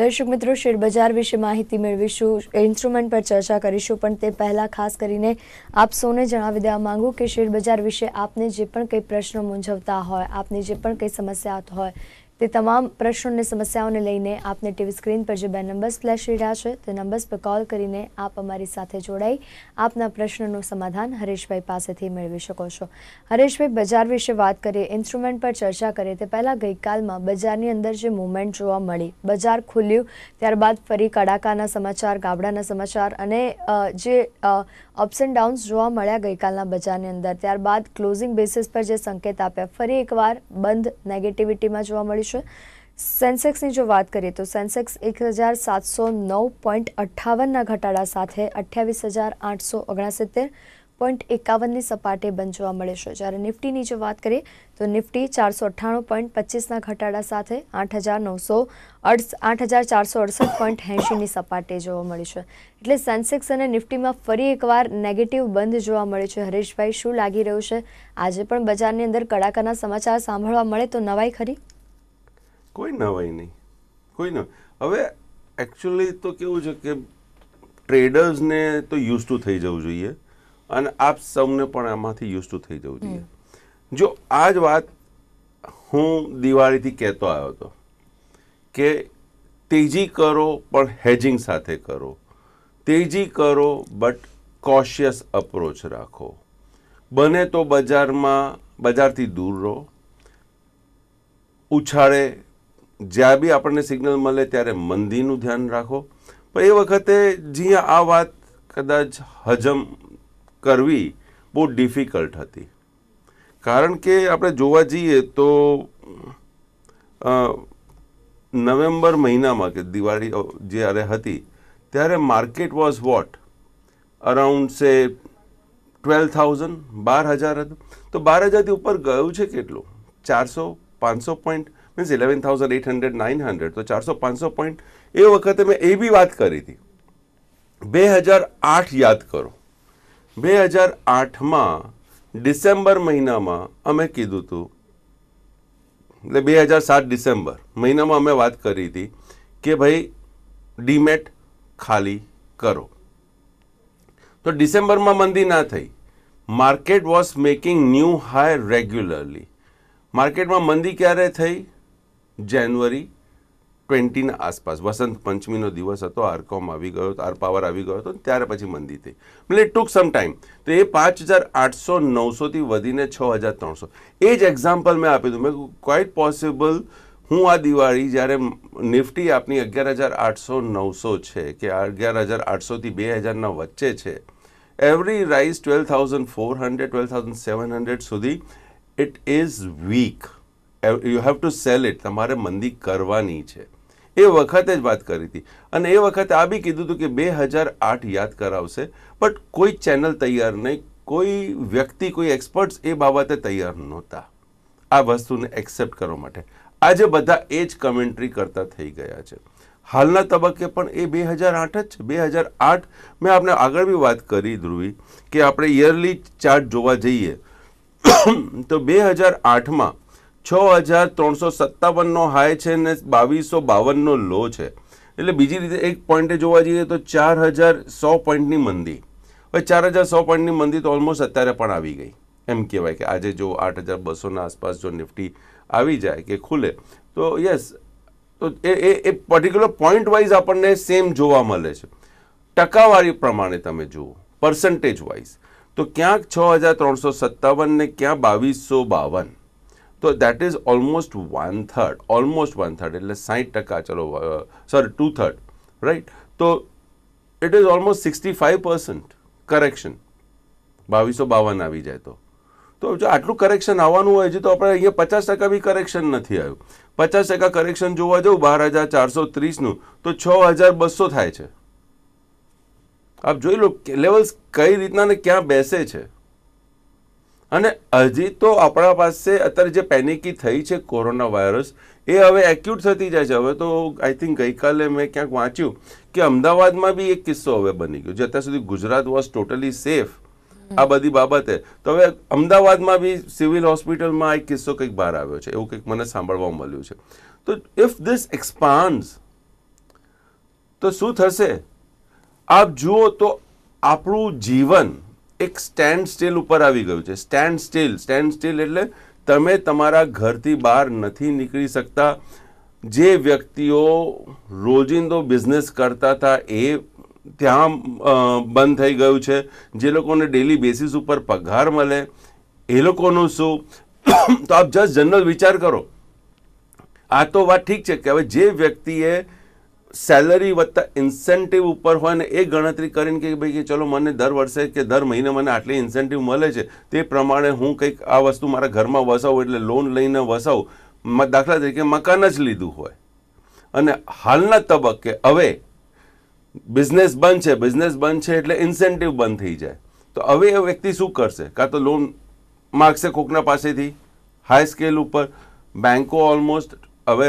દર્શક મિત્રો શેરબજાર વિશે માહિતી મેળવીશું ઇન્સ્ટ્રુમેન્ટ પર ચર્ચા કરીશું પણ તે પહેલાં ખાસ કરીને આપ સૌને જણાવી દેવા માંગુ કે શેરબજાર વિશે આપને જે પણ કંઈ પ્રશ્નો મૂંઝવતા હોય આપની જે પણ કંઈ સમસ્યા હોય તે તમામ પ્રશ્નોને સમસ્યાઓને લઈને આપને ટીવી સ્ક્રીન પર જે બે નંબર્સ ફ્લેશ થઈ રહ્યા છે તે નંબર્સ પર કોલ કરીને આપ અમારી સાથે જોડાઈ આપના પ્રશ્નનું સમાધાન હરેશભાઈ પાસેથી મેળવી શકો છો હરેશભાઈ બજાર વિશે વાત કરીએ ઇન્સ્ટ્રુમેન્ટ પર ચર્ચા કરીએ તે પહેલાં ગઈકાલમાં બજારની અંદર જે મુવમેન્ટ જોવા મળી બજાર ખુલ્યું ત્યારબાદ ફરી કડાકાના સમાચાર ગાબડાના સમાચાર અને જે અપ્સ એન્ડ ડાઉન્સ જોવા મળ્યા ગઈકાલના બજારની અંદર ત્યારબાદ ક્લોઝિંગ બેસિસ પર જે સંકેત આપ્યા ફરી એકવાર બંધ નેગેટિવિટીમાં જોવા મળ્યું છે સેન્સેક્સની જો વાત કરીએ તો સેન્સેક્સ એક હજાર સાતસો નવ પોઈન્ટ અઠ્ઠાવનના ઘટાડા સાથે અઠ્યાવીસ હજાર આઠસો ઓગણસિત્તેર પોઈન્ટ એકાવનની સપાટે બંધ જોવા મળે છે જ્યારે નિફ્ટીની જો વાત કરીએ તો નિફ્ટી ચારસો અઠ્ઠાણું પોઈન્ટ પચીસના ઘટાડા સાથે આઠ હજાર નવસો અડસ આઠ હજાર ચારસો અડસઠ પોઈન્ટ એંશીની સપાટે જોવા મળી છે એટલે સેન્સેક્સ અને નિફ્ટીમાં ફરી એકવાર નેગેટિવ બંધ જોવા મળે છે હરીશભાઈ શું લાગી રહ્યું છે આજે પણ બજારની અંદર કડાકાના સમાચાર સાંભળવા મળે તો નવાઈ ખરી કોઈ નવાઈ નહીં કોઈ ન હવે એકચ્યુઅલી તો કેવું છે કે ટ્રેડર્સને તો યુઝ ટુ થઈ જવું જોઈએ અને આપ સૌને પણ આમાંથી યુઝ ટુ થઈ જવું જોઈએ જો આ જ વાત હું દિવાળીથી કહેતો આવ્યો હતો કે તેજી કરો પણ હેજિંગ સાથે કરો તેજી કરો બટ કોશિયસ અપ્રોચ રાખો બને તો બજારમાં બજારથી દૂર રહો ઉછાળે જ્યાં બી આપણને સિગ્નલ મળે ત્યારે મંદીનું ધ્યાન રાખો પણ એ વખતે જ્યાં આ વાત કદાચ હજમ કરવી બહુ ડિફિકલ્ટ હતી કારણ કે આપણે જોવા જઈએ તો નવેમ્બર મહિનામાં કે દિવાળી જ્યારે હતી ત્યારે market was what around say twelve thousand બાર હજાર હતું તો બાર હજારથી ઉપર ગયું છે કેટલું ચારસો પાંચસો point means eleven thousand eight hundred nine hundred તો ચારસો પાંચસો પોઈન્ટ એ વખતે મેં એ બી વાત કરી હતી બે હજાર આઠ યાદ કરો બે હજાર આઠમાં ડિસેમ્બર મહિનામાં અમે કીધું હતું એટલે બે હજાર સાત ડિસેમ્બર મહિનામાં અમે વાત કરી હતી કે ભાઈ ડીમેટ ખાલી કરો તો ડિસેમ્બરમાં મંદી ના થઈ market was making new high regularly માર્કેટમાં મંદી ક્યારે થઈ જાન્યુઆરી ટ્વેન્ટીના આસપાસ વસંત પંચમીનો દિવસ હતો આરકોમ આવી ગયો હતો આર પાવર આવી ગયો હતો ત્યારે પછી મંદી થઈ એટલે ટૂંક સમ ટાઈમ તો એ પાંચ હજાર આઠસો નવસોથી વધીને છ હજાર ત્રણસો એ જ એક્ઝામ્પલ મેં આપી દઉં મેં ક્વાઇટ પોસિબલ હું આ દિવાળી જ્યારે નિફ્ટી આપની અગિયાર હજાર આઠસો નવસો છે કે અગિયાર હજાર આઠસોથી બે હજારના વચ્ચે છે every rise twelve thousand four hundred twelve thousand seven hundred સુધી it is weak you have to sell it તમારે મંદી કરવાની છે એ વખતે જ વાત કરી હતી અને એ વખતે આ બી કીધું હતું કે બે હજાર આઠ યાદ કરાવશે બટ કોઈ ચેનલ તૈયાર નહીં કોઈ વ્યક્તિ કોઈ એક્સપર્ટ્સ એ બાબતે તૈયાર નહોતા આ વસ્તુને એક્સેપ્ટ કરવા માટે આજે બધા એ જ કમેન્ટ્રી કરતા થઈ ગયા છે હાલના તબક્કે પણ એ બે હજાર આઠ જ છે બે હજાર આઠ મેં આપણે આગળ બી વાત કરી ધ્રુવી કે આપણે યરલી ચાર્ટ જોવા જઈએ તો બે હજાર આઠમાં છ હજાર ત્રણસો સત્તાવનનો હાઈ છે ને બાવીસો બાવનનો લો છે એટલે બીજી રીતે એક પોઈન્ટે જોવા જઈએ તો ચાર હજાર સો પોઈન્ટની મંદી હવે ચાર હજાર સો પોઈન્ટની મંદી તો ઓલમોસ્ટ અત્યારે પણ આવી ગઈ એમ કહેવાય કે આજે જો આઠ હજાર બસોના આસપાસ જો નિફ્ટી આવી જાય કે ખુલે તો યસ તો એ એ એ પર્ટિક્યુલર પોઈન્ટ વાઇઝ આપણને સેમ જોવા મળે છે ટકાવારી પ્રમાણે તમે જુઓ પર્સન્ટેજ વાઇઝ તો ક્યાંક છ હજાર ત્રણસો સત્તાવન ને ક્યાં બાવીસો બાવન તો that is almost one third almost one third એટલે સાઠ ટકા ચલો સોરી ટુ થર્ડ રાઈટ તો it is almost sixty five percent correction બાવીસો બાવન આવી જાય તો તો જો આટલું કરેક્શન આવવાનું હોય છે તો આપણે અહીંયા પચાસ ટકા બી કરેક્શન નથી આવ્યું પચાસ ટકા કરેક્શન જોવા જાઉં બાર હજાર ચારસો ત્રીસનું તો છ હજાર બસો થાય છે આપ જોઈ લો લેવલ્સ કઈ રીતના ને ક્યાં બેસે છે અને હજી તો આપણા પાસે અત્યારે જે પેનિકી થઈ છે કોરોના વાયરસ એ હવે એક્યુટ થતી જાય છે હવે તો આઈ થિંક ગઈકાલે મેં ક્યાંક વાંચ્યું કે અમદાવાદમાં બી એક કિસ્સો હવે બની ગયો જે અત્યાર સુધી ગુજરાત વોઝ ટોટલી સેફ આ બધી બાબતે તો હવે અમદાવાદમાં બી સિવિલ હોસ્પિટલમાં એક કિસ્સો કંઈક બહાર આવ્યો છે એવું કંઈક મને સાંભળવા મળ્યું છે તો ઇફ ધીસ એક્સપાન્ડ તો શું થશે આપ જુઓ તો આપણું જીવન એક સ્ટેન્ડ સ્ટીલ ઉપર આવી ગયું છે સ્ટેન્ડ સ્ટીલ સ્ટેન્ડ સ્ટીલ એટલે તમે તમારા ઘરથી બહાર નથી નીકળી શકતા જે વ્યક્તિઓ રોજિંદો બિઝનેસ કરતા હતા એ ત્યાં બંધ થઈ ગયું છે જે લોકોને ડેલી બેસિસ ઉપર પગાર મળે એ લોકોનું શું તો આપ જસ્ટ જનરલ વિચાર કરો આ તો વાત ઠીક છે કે હવે જે વ્યક્તિએ સેલરી વત્તા ઇન્સેન્ટિવ ઉપર હોય ને એ ગણતરી કરીને કે ભાઈ કે ચલો મને દર વર્ષે કે દર મહિને મને આટલી ઇન્સેન્ટિવ મળે છે તે પ્રમાણે હું કંઈક આ વસ્તુ મારા ઘરમાં વસાવું એટલે લોન લઈને વસાવું દાખલા તરીકે મકાન જ લીધું હોય અને હાલના તબક્કે હવે બિઝનેસ બંધ છે બિઝનેસ બંધ છે એટલે ઇન્સેન્ટિવ બંધ થઈ જાય તો હવે એ વ્યક્તિ શું કરશે કાં તો લોન માગશે કોકના પાસેથી હાઈ સ્કેલ ઉપર બેન્કો ઓલમોસ્ટ હવે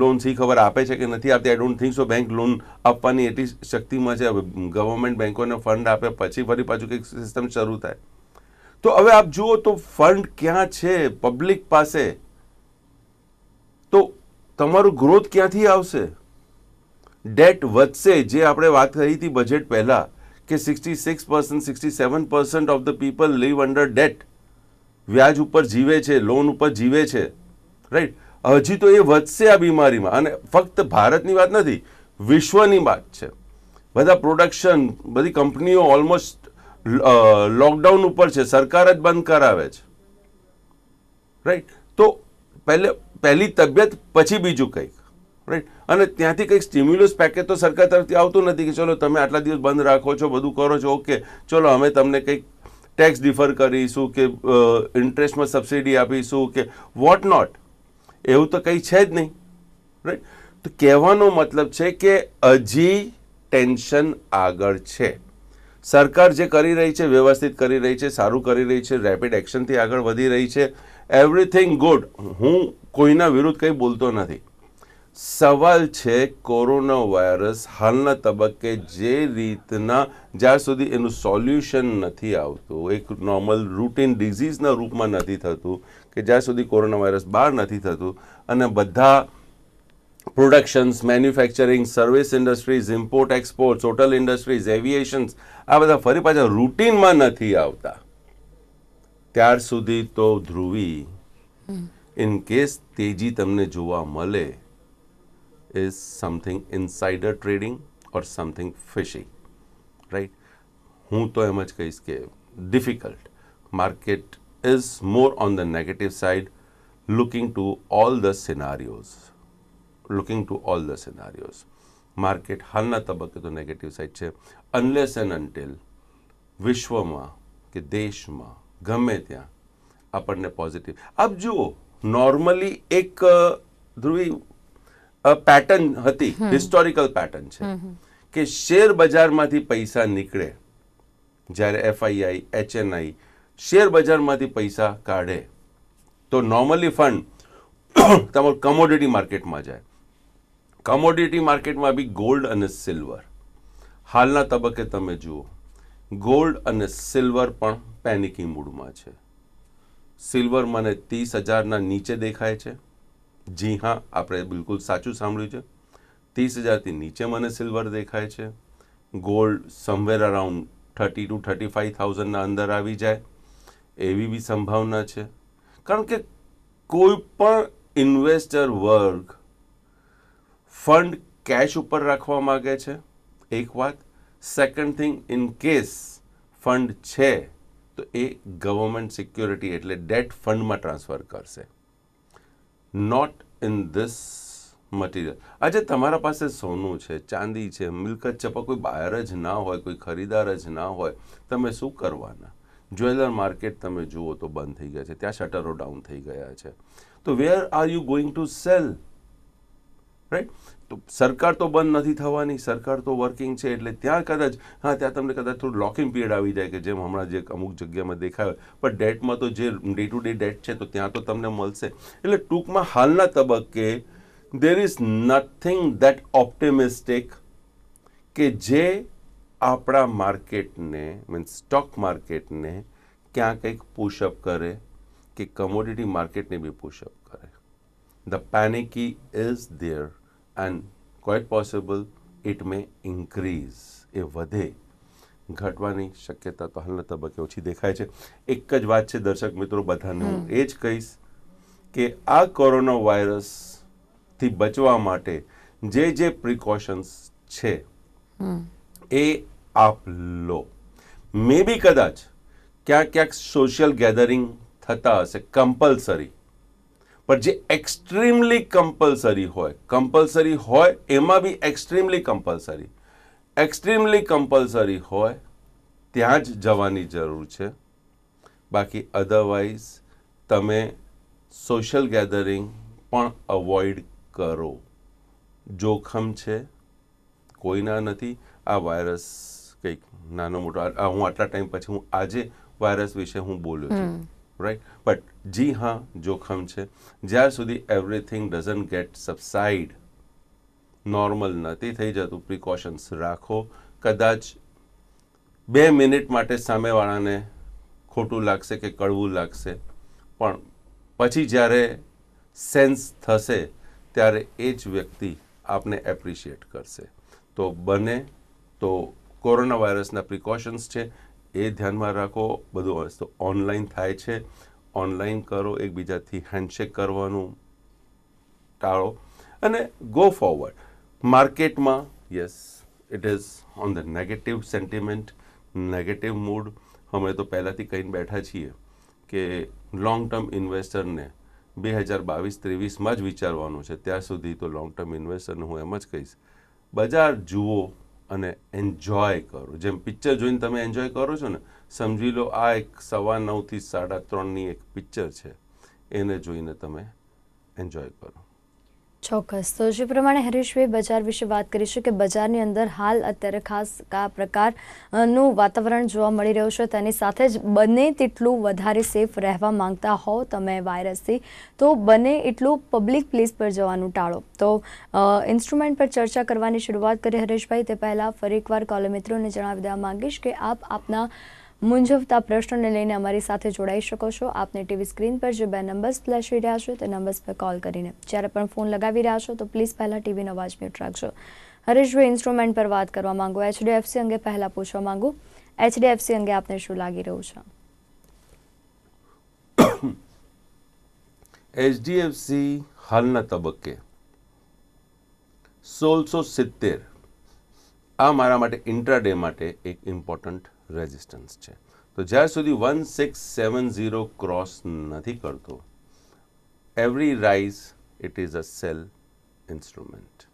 લોનથી ખબર આપે છે કે નથી આપતી I don't think so bank loan આપવાની એટલી શક્તિમાં છે હવે ગવર્મેન્ટ બેંકોને ફંડ આપે પછી ફરી પાછું કંઈક સિસ્ટમ શરૂ થાય તો હવે આપ જુઓ તો ફંડ ક્યાં છે પબ્લિક પાસે તો તમારું ગ્રોથ ક્યાંથી આવશે ડેટ વધશે જે આપણે વાત કરી હતી બજેટ પહેલાં કે sixty six percent sixty seven percent of the people live under debt વ્યાજ ઉપર જીવે છે લોન ઉપર જીવે છે રાઈટ હજી તો એ વધશે આ બીમારીમાં અને ફક્ત ભારતની વાત નથી વિશ્વની વાત છે બધા પ્રોડક્શન બધી કંપનીઓ ઓલમોસ્ટ લોકડાઉન ઉપર છે સરકાર જ બંધ કરાવે છે રાઈટ તો પહેલે પહેલી તબિયત પછી બીજું કંઈક રાઈટ અને ત્યાંથી કંઈક સ્ટિમ્યુલસ પેકેજ તો સરકાર તરફથી આવતું નથી કે ચલો તમે આટલા દિવસ બંધ રાખો છો બધું કરો છો ઓકે ચલો અમે તમને કંઈક ટેક્સ ડિફર કરીશું કે ઇન્ટરેસ્ટમાં સબસિડી આપીશું કે વોટ નોટ એવું તો કંઈ છે જ નહીં રાઈટ તો કહેવાનો મતલબ છે કે હજી ટેન્શન આગળ છે સરકાર જે કરી રહી છે વ્યવસ્થિત કરી રહી છે સારું કરી રહી છે રેપિડ એક્શનથી આગળ વધી રહી છે એવરીથિંગ ગુડ હું કોઈના વિરુદ્ધ કંઈ બોલતો નથી સવાલ છે કોરોના વાયરસ હાલના તબક્કે જે રીતના જ્યાં સુધી એનું સોલ્યુશન નથી આવતું એક નોર્મલ રૂટીન ડિઝીઝના રૂપમાં નથી થતું કે જ્યાં સુધી કોરોના વાયરસ બહાર નથી થતું અને બધા productions manufacturing service industries import exports hotel industries aviations આ બધા ફરી પાછા રૂટીનમાં નથી આવતા ત્યાર સુધી તો ધ્રુવી ઇન કેસ તેજી તમને જોવા મળે is something insider trading or something fishy right હું તો એમ જ કહીશ કે difficult market is more on the negative side looking to all the scenarios looking to all the scenarios market હાલના તબક્કે તો નેગેટિવ સાઇડ છે અનલેસ એન્ડ અન્ટિલ વિશ્વમાં કે દેશમાં ગમે ત્યાં આપણને પોઝિટિવ આપ જુઓ નોર્મલી એક ધ્રુવી પેટર્ન હતી હિસ્ટોરિકલ પેટર્ન છે કે શેર બજારમાંથી પૈસા નીકળે જ્યારે એફઆઈઆઈ એચએનઆઈ શેર બજારમાંથી પૈસા કાઢે તો નોર્મલી ફંડ તમારું કમોડિટી માર્કેટમાં જાય કમોડિટી માર્કેટમાં બી ગોલ્ડ અને સિલ્વર હાલના તબક્કે તમે જુઓ ગોલ્ડ અને સિલ્વર પણ પેનિકી મૂડમાં છે સિલ્વર મને ત્રીસ હજારના નીચે દેખાય છે જી હા આપણે બિલકુલ સાચું સાંભળ્યું છે ત્રીસ હજારથી નીચે મને સિલ્વર દેખાય છે gold somewhere around thirty two thirty five થાઉઝન્ડના અંદર આવી જાય એવી બી સંભાવના છે કારણ કે કોઈ પણ ઇન્વેસ્ટર વર્ગ ફંડ કેશ ઉપર રાખવા માગે છે એક વાત second thing in case fund છે તો એ ગવર્મેન્ટ સિક્યોરિટી એટલે ડેટ ફંડમાં ટ્રાન્સફર કરશે નોટ ઇન ધીસ મટીરિયલ આજે તમારા પાસે સોનું છે ચાંદી છે મિલકત છે પણ કોઈ બાયર જ ના હોય કોઈ ખરીદાર જ ના હોય તમે શું કરવાના જ્વેલર માર્કેટ તમે જુઓ તો બંધ થઈ ગયા છે ત્યાં શટરો ડાઉન થઈ ગયા છે તો where are you going to sell right તો સરકાર તો બંધ નથી થવાની સરકાર તો વર્કિંગ છે એટલે ત્યાં કદાચ હા ત્યાં તમને કદાચ થોડું લોકિંગ પીરિયડ આવી જાય કે જેમ હમણાં જે અમુક જગ્યામાં દેખાયો પણ ડેટમાં તો જે ડે ટુ ડે ડેટ છે તો ત્યાં તો તમને મળશે એટલે ટૂંકમાં હાલના તબક્કે there is nothing that optimistic કે જે આપણા માર્કેટને મીન્સ સ્ટોક માર્કેટને ક્યાં કંઈક પુશઅપ કરે કે કમોડિટી માર્કેટને બી પુશઅપ કરે the panicky is there and quite possible it may increase એ વધે ઘટવાની શક્યતા તો હાલના તબક્કે ઓછી દેખાય છે એક જ વાત છે દર્શક મિત્રો બધાને હું એ જ કહીશ કે આ કોરોના વાયરસથી બચવા માટે જે જે પ્રિકોશન્સ છે એ આપ લો મે બી કદાચ ક્યાંક ક્યાંક સોશિયલ ગેધરિંગ થતા હશે કમ્પલસરી પણ જે એક્સ્ટ્રીમલી કમ્પલસરી હોય કમ્પલસરી હોય એમાં બી એક્સ્ટ્રીમલી કમ્પલસરી એક્સ્ટ્રીમલી કમ્પલસરી હોય ત્યાં જ જવાની જરૂર છે બાકી અધરવાઇઝ તમે સોશિયલ ગેધરિંગ પણ અવોઇડ કરો જોખમ છે કોઈના નથી આ વાયરસ કંઈક નાનો મોટો હું આટલા ટાઈમ પછી હું આજે વાયરસ વિશે હું બોલ્યો છું રાઈટ બટ જી હા જોખમ છે જ્યાં સુધી everything doesn't get subside normal નથી થઈ જતું પ્રિકોશન્સ રાખો કદાચ બે મિનિટ માટે સામેવાળાને ખોટું લાગશે કે કડવું લાગશે પણ પછી જ્યારે સેન્સ થશે ત્યારે એ જ વ્યક્તિ આપને એપ્રિશિએટ કરશે તો બને તો કોરોના વાયરસના પ્રિકોશન્સ છે એ ધ્યાનમાં રાખો બધું વસ્તુ ઓનલાઈન થાય છે ઓનલાઈન કરો એકબીજાથી હેન્ડશેક કરવાનું ટાળો અને ગો ફોરવર્ડ માર્કેટમાં yes it is on the negative sentiment negative mood અમે તો પહેલાંથી કહીને બેઠા છીએ કે લોંગ ટર્મ ઇન્વેસ્ટરને બે હજાર બાવીસ ત્રેવીસમાં જ વિચારવાનું છે ત્યાં સુધી તો લોંગ ટર્મ ઇન્વેસ્ટરને હું એમ જ કહીશ બજાર જુઓ અને એન્જોય કરો જેમ પિક્ચર જોઈને તમે એન્જોય કરો છો ને સમજી લો આ એક સવા નવથી સાડા ત્રણની એક પિક્ચર છે એને જોઈને તમે એન્જોય કરો ચોક્કસ તો જે પ્રમાણે હરીશભાઈ બજાર વિશે વાત કરીશું કે બજારની અંદર હાલ અત્યારે ખાસ કયા પ્રકારનું વાતાવરણ જોવા મળી રહ્યું છે તેની સાથે જ બને તેટલું વધારે સેફ રહેવા માંગતા હોવ તમે વાયરસથી તો બને એટલું પબ્લિક પ્લેસ પર જવાનું ટાળો તો ઇન્સ્ટ્રુમેન્ટ પર ચર્ચા કરવાની શરૂઆત કરી હરીશભાઈ તે પહેલાં ફરી એકવાર કોલમિત્રોને જણાવી દેવા માંગીશ કે આપ આપના મૂંઝવતા પ્રશ્નોને લઈને અમારી સાથે જોડાઈ શકો છો આપને ટીવી સ્ક્રીન પર જે બે નંબર્સ ફ્લેશ રહ્યા છો તે નંબર્સ પર કોલ કરીને જ્યારે પણ ફોન લગાવી રહ્યા છો તો પ્લીઝ પહેલાં ટીવીનો અવાજ મ્યુટ રાખજો હરેશભાઈ ઇન્સ્ટ્રુમેન્ટ પર વાત કરવા માંગુ એચડીએફસી અંગે પહેલાં પૂછવા માંગુ એચડીએફસી અંગે આપને શું લાગી રહ્યું છે એચડીએફસી હાલના તબક્કે સોળસો સિત્તેર આ મારા માટે ઇન્ટ્રાડે માટે એક ઇમ્પોર્ટન્ટ રેઝિસ્ટન્સ છે તો જ્યાં સુધી one six seven zero cross નથી કરતો every rise it is a sell instrument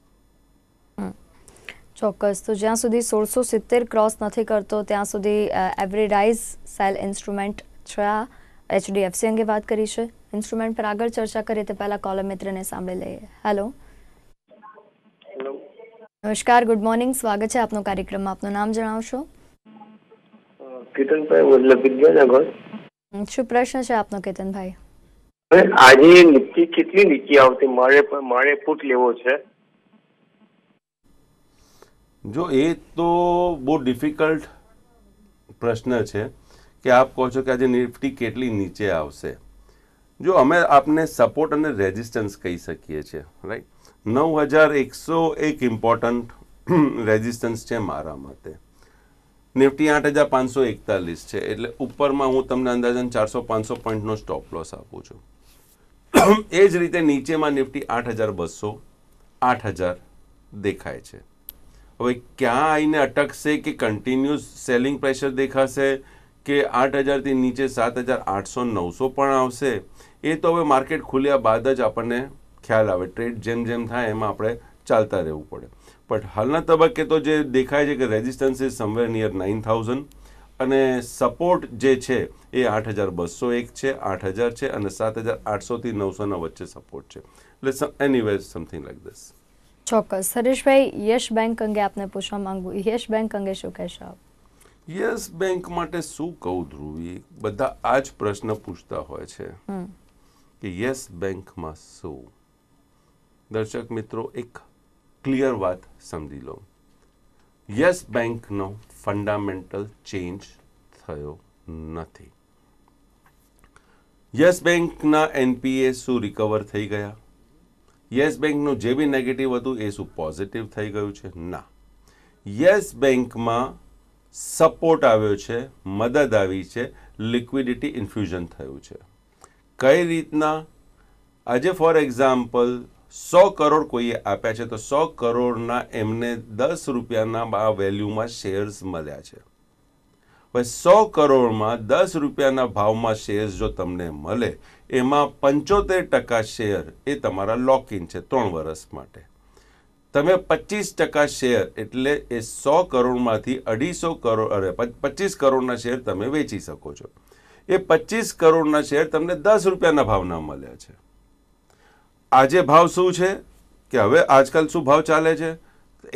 ચોક્કસ તો જ્યાં સુધી સોળસો સિત્તેર ક્રોસ નથી કરતો ત્યાં સુધી એવરી રાઇઝ સેલ ઇન્સ્ટ્રુમેન્ટ છે આ એચડીએફસી અંગે વાત કરી છે ઇન્સ્ટ્રુમેન્ટ પર આગળ ચર્ચા કરીએ તે પહેલાં કોલમ મિત્રને સાંભળી લઈએ હેલો નમસ્કાર ગુડ મોર્નિંગ સ્વાગત છે આપનો કાર્યક્રમમાં આપનું નામ જણાવશો કેતનભાઈ વલ્લભ વિદ્યાનગર શું પ્રશ્ન છે આપનો કેતનભાઈ આજે નીતિ કેટલી નીતિ આવતી મારે મારે ફૂટ લેવો છે જો એ તો બહુ ડિફિકલ્ટ પ્રશ્ન છે કે આપ કહો છો કે આજે નિફ્ટી કેટલી નીચે આવશે જો અમે આપને સપોર્ટ અને રેઝિસ્ટન્સ કહી શકીએ છીએ રાઈટ નવ હજાર એકસો એક ઇમ્પોર્ટન્ટ રેઝિસ્ટન્સ છે મારા મતે નિફ્ટી આઠ હજાર પાંચસો એકતાલીસ છે એટલે ઉપરમાં હું તમને અંદાજન ચારસો પાંચસો પોઈન્ટનો સ્ટોપ લોસ આપું છું એ જ રીતે નીચેમાં નિફ્ટી આઠ હજાર બસો આઠ હજાર દેખાય છે હવે ક્યાં આવીને અટકશે કે કન્ટિન્યુઅસ સેલિંગ પ્રેશર દેખાશે કે આઠ હજારથી નીચે સાત હજાર આઠસો નવસો પણ આવશે એ તો હવે માર્કેટ ખુલ્યા બાદ જ આપણને ખ્યાલ આવે ટ્રેડ જેમ જેમ થાય એમાં આપણે ચાલતા રહેવું પડે બટ હાલના તબક્કે તો જે દેખાય છે કે resistance is somewhere near nine thousand અને સપોર્ટ જે છે એ આઠ હજાર બસો એક છે આઠ હજાર છે અને સાત હજાર આઠસોથી નવસોના વચ્ચે સપોર્ટ છે એટલે એનીવે સમથિંગ લાઈક ધીસ ચોક્કસ હરેશભાઈ યશ બેંક અંગે આપને પૂછવા માંગુ યશ બેંક અંગે શું કહેશો આપ યસ બેંક માટે શું કહું ધ્રુવી બધા આ જ પ્રશ્ન પૂછતા હોય છે કે યસ બેંકમાં શું દર્શક મિત્રો એક ક્લિયર વાત સમજી લો યસ બેંકનો ફંડામેન્ટલ ચેન્જ થયો નથી યસ બેંકના એનપીએ શું રિકવર થઈ ગયા યસ બેંકનું જે બી નેગેટિવ હતું એ શું પોઝિટિવ થઈ ગયું છે ના યસ બેંકમાં સપોર્ટ આવ્યો છે મદદ આવી છે લિક્વિડિટી ઇન્ફ્યુઝન થયું છે કઈ રીતના આજે ફોર એક્ઝામ્પલ સો કરોડ કોઈએ આપ્યા છે તો સો કરોડના એમને દસ રૂપિયાના આ વેલ્યુમાં શેર્સ મળ્યા છે હવે સો કરોડમાં દસ રૂપિયાના ભાવમાં શેર્સ જો તમને મળે એમાં પંચોતેર ટકા શેર એ તમારા લોક ઇન છે ત્રણ વર્ષ માટે તમે પચીસ ટકા શેર એટલે એ સો કરોડમાંથી અઢીસો કરોડ અરે પચીસ કરોડના શેર તમે વેચી શકો છો એ પચીસ કરોડના શેર તમને દસ રૂપિયાના ભાવના મળ્યા છે આજે ભાવ શું છે કે હવે આજકાલ શું ભાવ ચાલે છે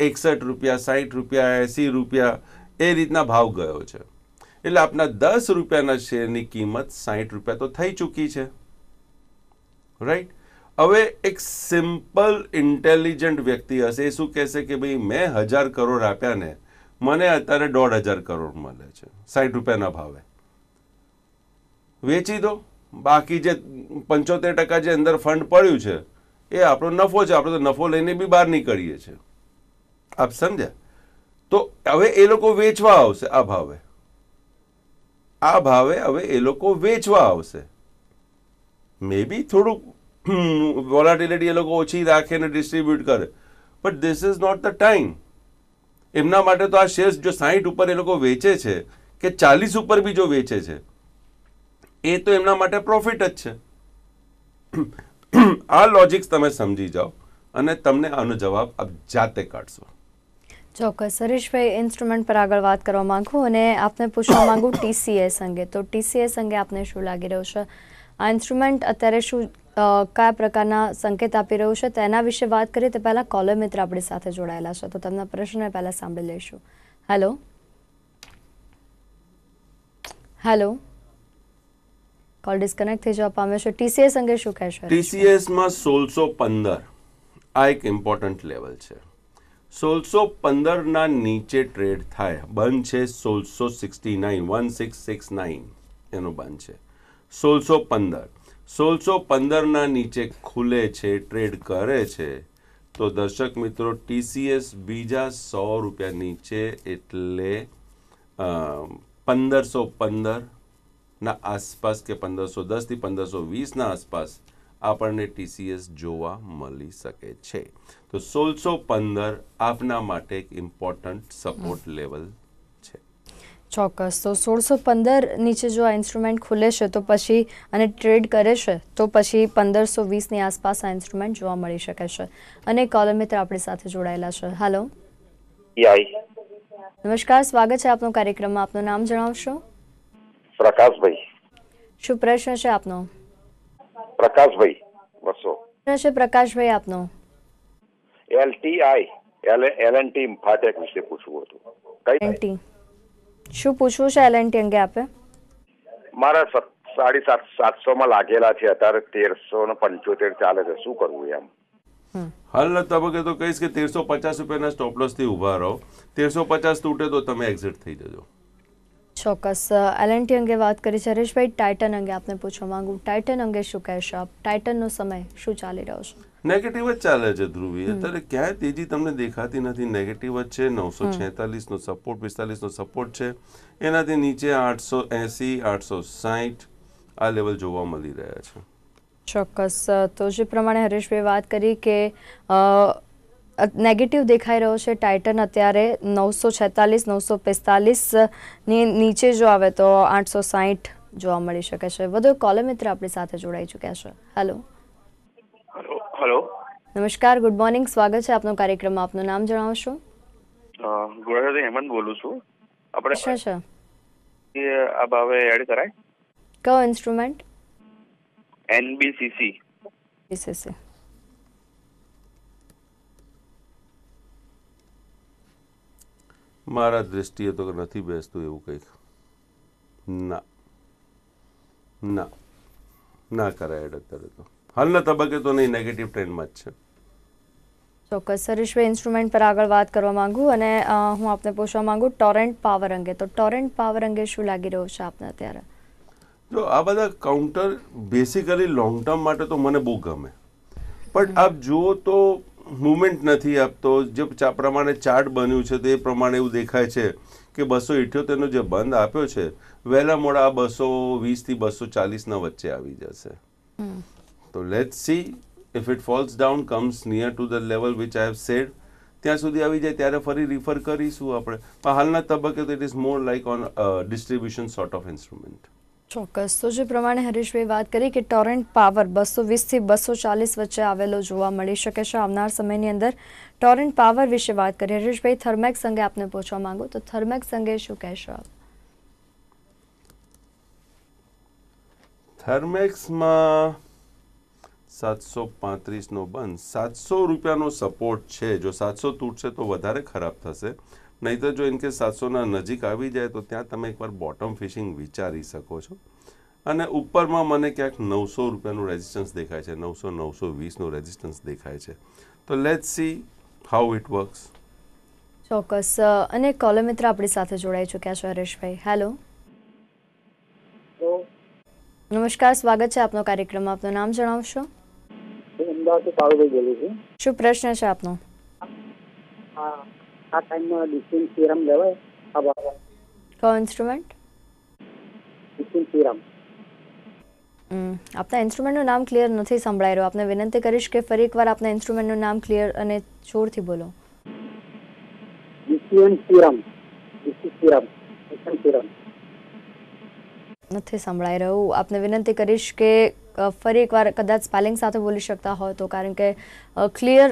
એકસઠ રૂપિયા સાહીઠ રૂપિયા એંસી રૂપિયા એ રીતના ભાવ ગયો છે એટલે આપના દસ રૂપિયાના શેરની કિંમત સાહીઠ રૂપિયા તો થઈ ચૂકી છે રાઈટ હવે એક સિમ્પલ ઇન્ટેલિજન્ટ વ્યક્તિ હશે એ શું કહેશે કે ભાઈ મેં હજાર કરોડ આપ્યા ને મને અત્યારે દોઢ હજાર કરોડ મળે છે સાહીઠ રૂપિયાના ભાવે વેચી દો બાકી જે પંચોતેર ટકા જે અંદર ફંડ પડ્યું છે એ આપણો નફો છે આપણે તો નફો લઈને બી બહાર નીકળીએ છીએ આપ સમજ્યા તો હવે એ લોકો વેચવા આવશે આ ભાવે આ ભાવે હવે એ લોકો વેચવા આવશે મે બી થોડુંક વોલાટિલિટી એ લોકો ઓછી રાખે અને ડિસ્ટ્રીબ્યુટ કરે but this is not the time એમના માટે તો આ શેર્સ જો સાઈઠ ઉપર એ લોકો વેચે છે કે ચાલીસ ઉપર બી જો વેચે છે એ તો એમના માટે પ્રોફિટ જ છે આ લોજિક્સ તમે સમજી જાઓ અને તમને આનો જવાબ આપ જાતે કાઢશો ચોક્કસ સરેશભાઈ ઇન્સ્ટ્રુમેન્ટ પર આગળ વાત કરવા માંગુ અને આપને પૂછવા માંગુ ટીસીએસ અંગે તો ટીસીએસ અંગે આપને શું લાગી રહ્યું છે આ ઇન્સ્ટ્રુમેન્ટ અત્યારે શું કયા પ્રકારના સંકેત આપી રહ્યું છે તેના વિશે વાત કરીએ તે પહેલાં કોલર મિત્ર આપણી સાથે જોડાયેલા છે તો તેમના પ્રશ્ન પહેલાં સાંભળી લઈશું હેલો હેલો કોલ ડિસ્કનેક્ટ થઈ જવા પામે છે ટીસીએસ અંગે શું કહેશો ટીસીએસમાં સોળસો પંદર આ એક ઇમ્પોર્ટન્ટ લેવલ છે સોળસો પંદરના નીચે ટ્રેડ થાય બંધ છે સોળસો sixty nine one six six nine એનું બંધ છે સોળસો પંદર સોળસો પંદરના નીચે ખુલે છે ટ્રેડ કરે છે તો દર્શક મિત્રો ટીસીએસ બીજા સો રૂપિયા નીચે એટલે પંદરસો પંદર ના આસપાસ કે પંદરસો દસથી પંદરસો વીસના આસપાસ આપણને ટીસીએસ જોવા મળી શકે છે તો સોળસો પંદર આપના માટે એક ઇમ્પોર્ટન્ટ સપોર્ટ લેવલ ચોક્કસ તો સોળસો પંદર નીચે જો આ ઇન્સ્ટ્રુમેન્ટ ખુલે છે તો પછી અને ટ્રેડ કરે છે તો પછી પંદરસો વીસની આસપાસ આ ઇન્સ્ટ્રુમેન્ટ જોવા મળી શકે છે અને કોલર મિત્ર આપણી સાથે જોડાયેલા છે હાલો નમસ્કાર સ્વાગત છે આપનો કાર્યક્રમમાં આપનું નામ જણાવશો પ્રકાશભાઈ શું પ્રશ્ન છે આપનો પ્રકાશભાઈ વસો છે પ્રકાશભાઈ આપનો એલટીઆઈ એલ એલએનટી ફાટેક વિશે પૂછવું હતું કઈ એલટી શું પૂછવું છે એલએનટી અંગે આપે મારા સાડી સાત સાતસો માં લાગેલા છે અત્યારે તેરસો ને પંચોતેર ચાલે છે શું કરવું એમ હાલના તબક્કે તો કહીશ કે તેરસો પચાસ રૂપિયાના થી ઉભા રહો તેરસો પચાસ તૂટે તો તમે એક્ઝિટ થઈ જજો ચોક્કસ એલએનટી અંગે વાત કરી છે હરેશભાઈ ટાઇટન અંગે આપને પૂછવા માંગુ ટાઇટન અંગે શું કહેશો આપ ટાઇટનનો સમય શું ચાલી રહ્યો છે નેગેટિવ જ ચાલે છે ધ્રુવી અત્યારે ક્યાંય તેજી તમને દેખાતી નથી નેગેટિવ જ છે નવસો છેતાલીસનો સપોર્ટ પિસ્તાલીસનો સપોર્ટ છે એનાથી નીચે આઠસો એંસી આઠસો સાહીઠ આ લેવલ જોવા મળી રહ્યા છે ચોક્કસ તો જે પ્રમાણે હરેશભાઈ વાત કરી કે નેગેટિવ દેખાઈ રહ્યો છે ટાઇટન અત્યારે નવસો છેતાલીસ નવસો પિસ્તાલીસની નીચે જો આવે તો આઠસો સાહીઠ જોવા મળી શકે છે વધુ કોલે મિત્ર આપણી સાથે જોડાઈ ચૂક્યા છે હેલો હેલો નમસ્કાર ગુડ મોર્નિંગ સ્વાગત છે આપનો કાર્યક્રમ આપનું નામ જણાવશો ગુણાજી હેમંત બોલું છું આપણે અચ્છા અચ્છા કે આ ભાવે એડ કરાય કયો ઇન્સ્ટ્રુમેન્ટ એનબીસીસી બીસીસી મારા દ્રષ્ટિએ તો નથી બેસતું એવું કંઈક ના ના ના કરાય અત્યારે તો હાલના તબક્કે તો નહીં નેગેટિવ ટ્રેન્ડમાં જ છે ચોક્કસ સરીશવે ઇન્સ્ટ્રુમેન્ટ પર આગળ વાત કરવા માંગુ અને હું આપને પૂછવા માંગુ ટોરેન્ટ પાવર અંગે તો ટોરેન્ટ પાવર અંગે શું લાગી રહ્યું છે આપને અત્યારે જો આ બધા કાઉન્ટર બેસિકલી લોંગ ટર્મ માટે તો મને બહુ ગમે પણ આપ જુઓ તો મુવમેન્ટ નથી આપતો જે પ્રમાણે ચાર્ટ બન્યું છે તે પ્રમાણે એવું દેખાય છે કે બસો ઇઠ્યોતેરનો જે બંધ આપ્યો છે વહેલા મોડા આ બસો વીસથી બસો ચાલીસના વચ્ચે આવી જશે તો let see if it falls down comes near to the level which I have said ત્યાં સુધી આવી જાય ત્યારે ફરી રિફર કરીશું આપણે પણ હાલના તબક્કે તો it is more like on distribution sort of instrument ચોક્કસ તો જે પ્રમાણે હરીશભાઈ વાત કરી કે ટોરેન્ટ પાવર બસો વીસથી બસો ચાલીસ વચ્ચે આવેલો જોવા મળી શકે છે આવનાર સમયની અંદર ટોરેન્ટ પાવર વિશે વાત કરીએ હરીશભાઈ થર્મેક અંગે આપને પૂછવા માંગુ તો થર્મેક્સ અંગે શું કહેશો આપ થર્મેક્સમાં સાતસો પાંત્રીસનો બંધ સાતસો રૂપિયાનો સપોર્ટ છે જો સાતસો તૂટશે તો વધારે ખરાબ થશે નહીતર જો ઇનકે સાતસોના નજીક આવી જાય તો ત્યાં તમે એકવાર બોટમ ફિશિંગ વિચારી શકો છો અને ઉપરમાં મને ક્યાંક નવસો રૂપિયાનું રેઝિસ્ટન્સ દેખાય છે નવસો નવસો વીસનું રેઝિસ્ટન્સ દેખાય છે તો let see how it works ચોક્કસ અને કોલર મિત્ર આપણી સાથે જોડાઈ ચૂક્યા છે હરેશભાઈ હેલો નમસ્કાર સ્વાગત છે આપનો કાર્યક્રમમાં આપનું નામ જણાવશો અમદાવાદ શું પ્રશ્ન છે આપનો હા આ ટાઈમમાં ડિસ્ટિંગ થિયરમ લેવાય આ કયો ઇન્સ્ટ્રુમેન્ટ ડિસ્ટિંગ થિયરમ આપના ઇન્સ્ટ્રુમેન્ટનું નામ ક્લિયર નથી સંભળાઈ રહ્યું આપને વિનંતી કરીશ કે ફરી એકવાર આપના ઇન્સ્ટ્રુમેન્ટનું નામ ક્લિયર અને જોરથી બોલો નથી સંભળાઈ રહ્યું આપને વિનંતી કરીશ કે ફરી એકવાર કદાચ સ્પેલિંગ સાથે બોલી શકતા હોય તો કારણ કે ક્લિયર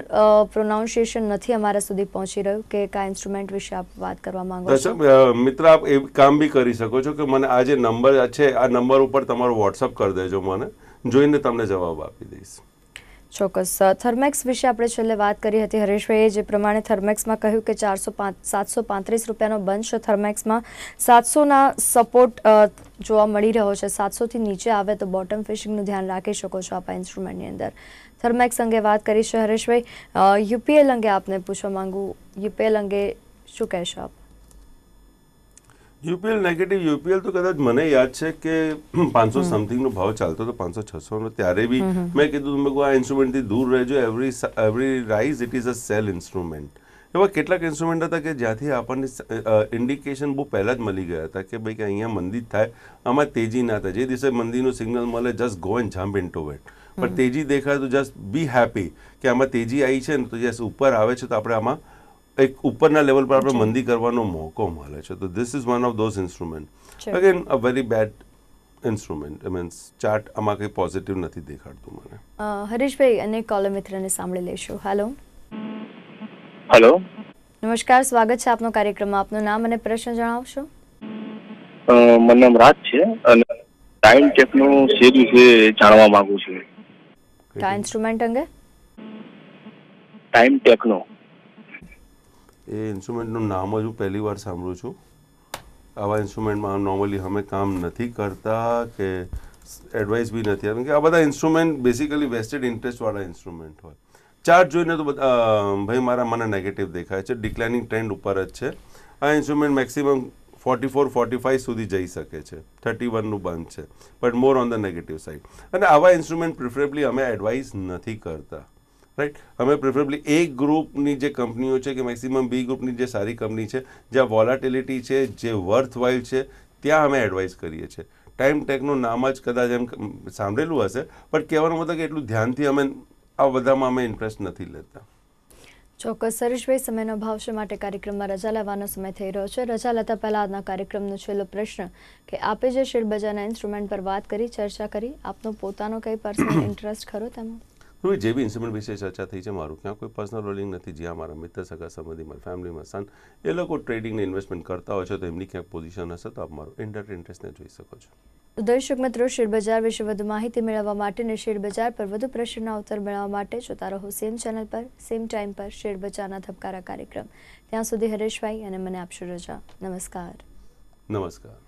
પ્રોનાઉન્સિએશન નથી અમારા સુધી પહોંચી રહ્યું કે કયા ઇન્સ્ટ્રુમેન્ટ વિશે આપ વાત કરવા માંગો છો મિત્ર આપ એ કામ બી કરી શકો છો કે મને આ જે નંબર છે આ નંબર ઉપર તમારો વોટ્સઅપ કરી દેજો મને જોઈને તમને જવાબ આપી દઈશ ચોક્કસ થર્મેક્સ વિશે આપણે છેલ્લે વાત કરી હતી હરેશભાઈએ જે પ્રમાણે થર્મેક્સમાં કહ્યું કે ચારસો સાતસો પાંત્રીસ રૂપિયાનો બંશ થર્મેક્સમાં સાતસોના સપોર્ટ જોવા મળી રહ્યો છે સાતસોથી નીચે આવે તો બોટમ ફિશિંગનું ધ્યાન રાખી શકો છો આપણા ઇન્સ્ટ્રુમેન્ટની અંદર થર્મેક્સ અંગે વાત કરી છે હરેશભાઈ યુપીએલ અંગે આપને પૂછવા માંગુ યુપીએલ અંગે શું કહેશો આપ યુપીએલ નેગેટિવ યુપીએલ તો કદાચ મને યાદ છે કે પાંચસો સમથિંગનો ભાવ ચાલતો હતો પાંચસો છસોનો ત્યારે બી મેં કીધું તમે આ ઇન્સ્ટ્રુમેન્ટથી દૂર રહેજો every every rise it is a sell instrument એવા કેટલાક ઇન્સ્ટ્રુમેન્ટ હતા કે જ્યાંથી આપણને ઇન્ડિકેશન બહુ પહેલાં જ મળી ગયા હતા કે ભાઈ કે અહીંયા મંદી થાય આમાં તેજી ના થાય જે દિવસે મંદીનું સિગ્નલ મળે just go and jump into it પણ તેજી દેખાય તો જસ્ટ બી હેપી કે આમાં તેજી આવી છે ને તો જસ્ટ ઉપર આવે છે તો આપણે આમાં એક ઉપરના લેવલ પર આપણે મંદી કરવાનો મોકો મળે છે તો this is one of those instrument again a very bad instrument means chart આમાં કંઈ પોઝિટિવ નથી દેખાડતું મને હરીશભાઈ અને કોલમ મિત્રને સાંભળી લઈશું હેલો હેલો નમસ્કાર સ્વાગત છે આપનો કાર્યક્રમમાં આપનું નામ અને પ્રશ્ન જણાવશો મારું નામ રાજ છે અને ટાઈમ ટેપનું શેર વિશે જાણવા માંગુ છું કયા ઇન્સ્ટ્રુમેન્ટ અંગે ટાઈમ ટેકનો એ ઇન્સ્ટ્રુમેન્ટનું નામ જ હું પહેલી વાર સાંભળું છું આવા ઇન્સ્ટ્રુમેન્ટમાં નોર્મલી અમે કામ નથી કરતા કે એડવાઇસ બી નથી આપી કે આ બધા ઇન્સ્ટ્રુમેન્ટ બેસિકલી વેસ્ટેડ ઇન્ટરેસ્ટવાળા ઇન્સ્ટ્રુમેન્ટ હોય ચાર્જ જોઈને તો બધા ભાઈ મારા મને નેગેટિવ દેખાય છે ડિક્લાઇનિંગ ટ્રેન્ડ ઉપર જ છે આ instrument maximum forty four forty five સુધી જઈ શકે છે થર્ટી વનનું બંધ છે but more on the negative side અને આવા ઇન્સ્ટ્રુમેન્ટ પ્રિફરેબલી અમે એડવાઇસ નથી કરતા રાઈટ અમે પ્રિફરેબલી એ ગ્રુપની જે કંપનીઓ છે કે મેક્સિમમ બી ગ્રુપની જે સારી કંપની છે જ્યાં વોલાટિલિટી છે જે વર્થ વર્થવાઇલ છે ત્યાં અમે એડવાઇઝ કરીએ છીએ ટાઈમ ટેકનું નામ જ કદાચ એમ સાંભળેલું હશે પણ કહેવાનું મતલબ કે એટલું ધ્યાનથી અમે આ બધામાં અમે ઇન્ટરેસ્ટ નથી લેતા ચોક્કસ સરેશભાઈ સમયનો ભાવ છે માટે કાર્યક્રમમાં રજા લેવાનો સમય થઈ રહ્યો છે રજા લેતા પહેલા આજના કાર્યક્રમનો છેલ્લો પ્રશ્ન કે આપે જે શેરબજારના ઇન્સ્ટ્રુમેન્ટ પર વાત કરી ચર્ચા કરી આપનો પોતાનો કઈ પર્સનલ ઇન્ટરેસ્ટ ખરો તેમાં હવે જે બી ઇન્સ્ટ્રુમેન્ટ વિશે ચર્ચા થઈ છે મારું ક્યાં કોઈ પર્સનલ રોલિંગ નથી જ્યાં મારા મિત્ર સગા સંબંધી મારા ફેમિલીમાં સન એ લોકો ટ્રેડિંગને ઇન્વેસ્ટમેન્ટ કરતા હોય છે તો એમની ક્યાંક પોઝિશન હશે તો આપ મારો ઇન્ડર ઇન્ટરેસ્ટને જોઈ શકો છો દર્શક મિત્રો શેરબજાર વિશે વધુ માહિતી મેળવવા માટે અને શેરબજાર પર વધુ પ્રશ્નના ઉત્તર મેળવવા માટે જોતા રહો સેમ ચેનલ પર સેમ ટાઈમ પર શેરબજારના ધબકારા કાર્યક્રમ ત્યાં સુધી હરેશભાઈ અને મને આપશો રજા નમસ્કાર નમસ્કાર